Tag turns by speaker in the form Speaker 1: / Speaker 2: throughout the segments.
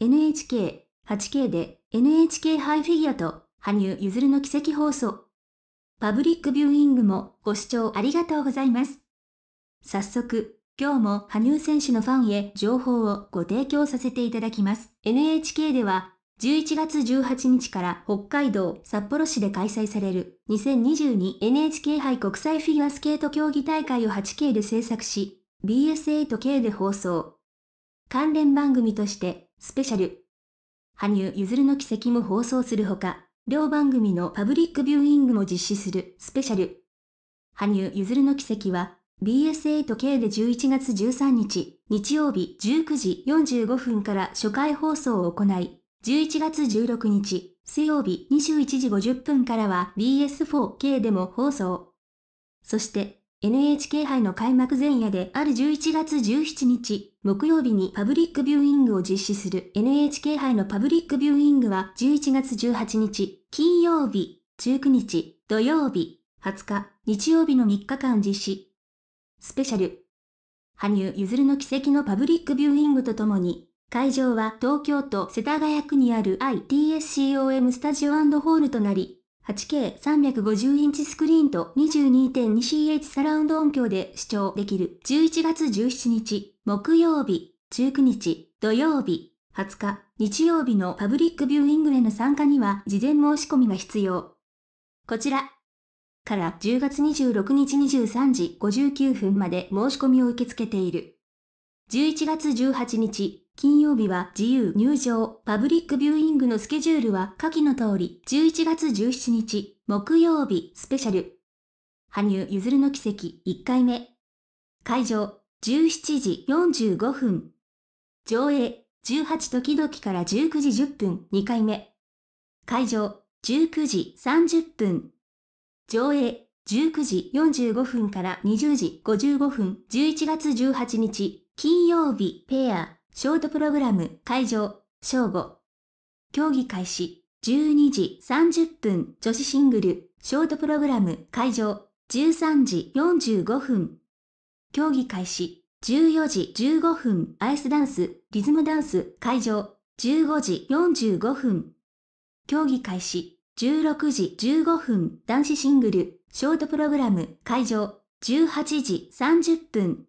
Speaker 1: NHK、8K で NHK ハイフィギュアと羽生結弦の奇跡放送。パブリックビューイングもご視聴ありがとうございます。早速、今日も羽生選手のファンへ情報をご提供させていただきます。NHK では11月18日から北海道札幌市で開催される 2022NHK 杯国際フィギュアスケート競技大会を 8K で制作し、BS8K で放送。関連番組としてスペシャル、羽生結弦の奇跡も放送するほか、両番組のパブリックビューイングも実施するスペシャル。羽生結弦の奇跡は BS8K で11月13日日曜日19時45分から初回放送を行い、11月16日水曜日21時50分からは BS4K でも放送。そして NHK 杯の開幕前夜である11月17日、木曜日にパブリックビューイングを実施する NHK 杯のパブリックビューイングは11月18日、金曜日、19日、土曜日、20日、日曜日の3日間実施。スペシャル。羽生結弦の奇跡のパブリックビューイングとともに、会場は東京都世田谷区にある ITSCOM スタジオホールとなり、8K350 インチスクリーンと 22.2CH サラウンド音響で視聴できる。11月17日、木曜日、19日、土曜日、20日、日曜日のパブリックビューイングへの参加には事前申し込みが必要。こちらから10月26日23時59分まで申し込みを受け付けている。11月18日、金曜日は自由入場、パブリックビューイングのスケジュールは下記の通り、11月17日、木曜日、スペシャル。羽生譲るの奇跡、1回目。会場、17時45分。上映、18時々から19時10分、2回目。会場、19時30分。上映、19時45分から20時55分、11月18日、金曜日、ペア、ショートプログラム、会場、正午。競技開始、12時30分、女子シングル、ショートプログラム、会場、13時45分。競技開始、14時15分、アイスダンス、リズムダンス、会場、15時45分。競技開始、16時15分、男子シングル、ショートプログラム会場18時30分。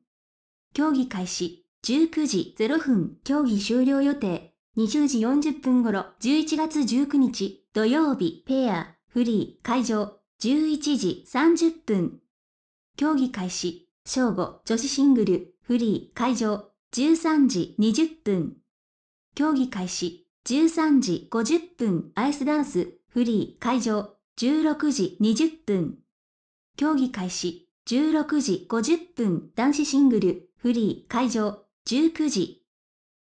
Speaker 1: 競技開始19時0分。競技終了予定20時40分頃11月19日土曜日ペアフリー会場11時30分。競技開始正午女子シングルフリー会場13時20分。競技開始13時50分アイスダンスフリー会場16時20分。競技開始。16時50分男子シングルフリー会場19時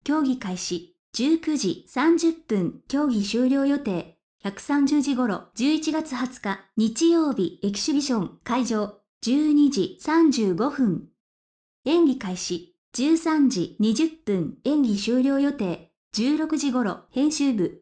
Speaker 1: 競技開始19時30分競技終了予定130時頃11月20日日曜日エキシビション会場12時35分演技開始13時20分演技終了予定16時頃編集部